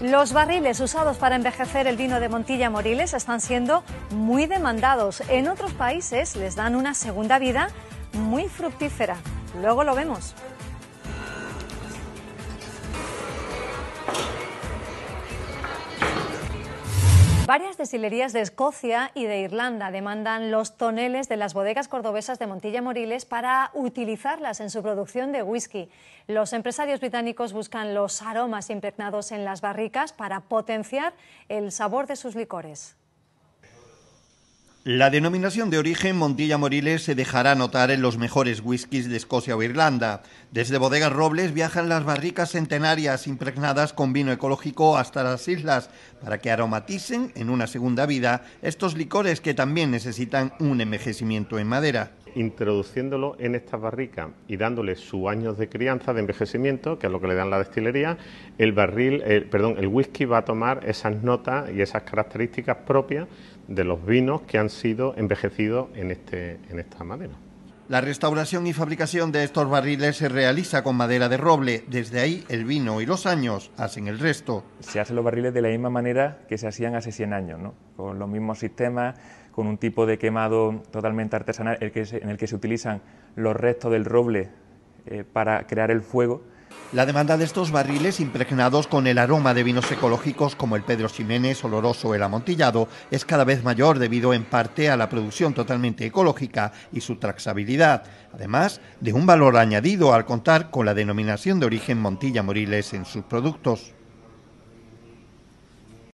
Los barriles usados para envejecer el vino de Montilla Moriles están siendo muy demandados. En otros países les dan una segunda vida muy fructífera. Luego lo vemos. Varias destilerías de Escocia y de Irlanda demandan los toneles de las bodegas cordobesas de Montilla Moriles para utilizarlas en su producción de whisky. Los empresarios británicos buscan los aromas impregnados en las barricas para potenciar el sabor de sus licores. La denominación de origen Montilla Moriles se dejará notar en los mejores whiskies de Escocia o Irlanda. Desde Bodegas Robles viajan las barricas centenarias impregnadas con vino ecológico hasta las islas para que aromaticen en una segunda vida estos licores que también necesitan un envejecimiento en madera introduciéndolo en estas barricas y dándole sus años de crianza, de envejecimiento, que es lo que le dan la destilería, el barril, perdón, el whisky va a tomar esas notas y esas características propias de los vinos que han sido envejecidos en, este, en esta madera. La restauración y fabricación de estos barriles se realiza con madera de roble. Desde ahí el vino y los años hacen el resto. Se hacen los barriles de la misma manera que se hacían hace 100 años, ¿no? con los mismos sistemas, con un tipo de quemado totalmente artesanal en el que se, utilizan los restos del roble eh, para crear el fuego la demanda de estos barriles impregnados con el aroma de vinos ecológicos como el Pedro Ximénez, oloroso o el amontillado es cada vez mayor debido en parte a la producción totalmente ecológica y su trazabilidad, además de un valor añadido al contar con la denominación de origen Montilla Moriles en sus productos.